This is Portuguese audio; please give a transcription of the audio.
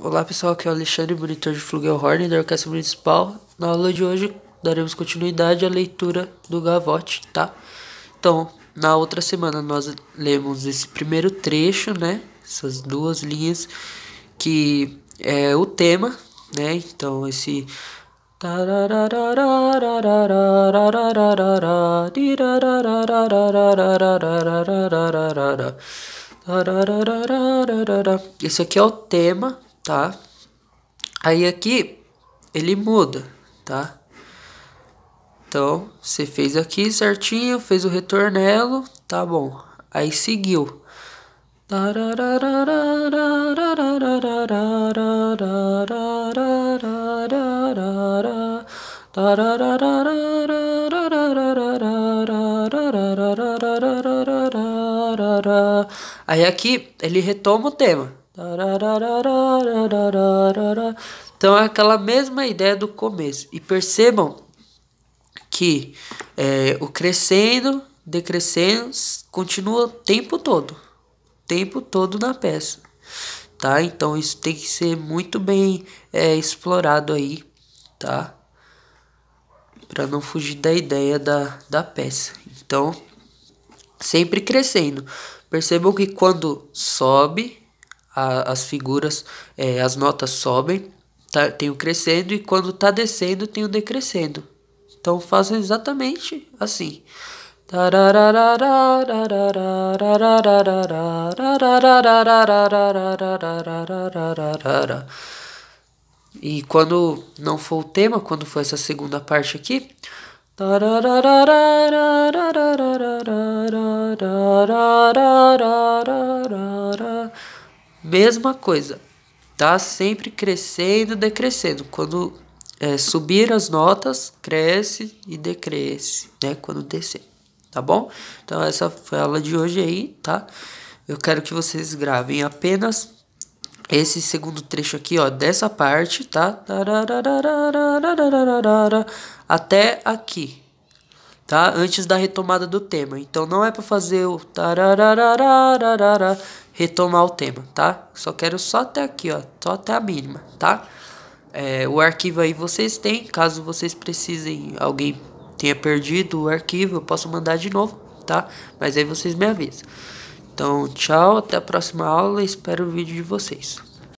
Olá pessoal, aqui é o Alexandre, monitor de Flugelhorn da Orquestra Municipal. Na aula de hoje daremos continuidade à leitura do Gavotte, tá? Então, na outra semana nós lemos esse primeiro trecho, né? Essas duas linhas que é o tema, né? Então, esse isso aqui é o tema tá? Aí aqui ele muda, tá? Então, você fez aqui certinho, fez o retornelo, tá bom. Aí seguiu. Aí aqui ele retoma o tema. Então é aquela mesma ideia do começo. E percebam que é, o crescendo, decrescendo, continua o tempo todo. O tempo todo na peça. Tá? Então isso tem que ser muito bem é, explorado aí, tá? Para não fugir da ideia da, da peça. Então, sempre crescendo. Percebam que quando sobe, a, as figuras, é, as notas sobem, tá, tem o crescendo e quando está descendo tem o decrescendo. Então fazem exatamente assim. E quando não for o tema, quando for essa segunda parte aqui, mesma coisa, tá? Sempre crescendo, decrescendo. Quando é, subir as notas, cresce e decresce, né? Quando descer, tá bom? Então, essa foi a aula de hoje aí, tá? Eu quero que vocês gravem apenas esse segundo trecho aqui, ó, dessa parte, tá? Até aqui, tá? Antes da retomada do tema. Então não é para fazer o tararararararara, retomar o tema, tá? Só quero só até aqui, ó, só até a mínima, tá? É, o arquivo aí vocês têm, caso vocês precisem, alguém tenha perdido o arquivo, eu posso mandar de novo, tá? Mas aí vocês me avisam. Então, tchau, até a próxima aula, espero o vídeo de vocês.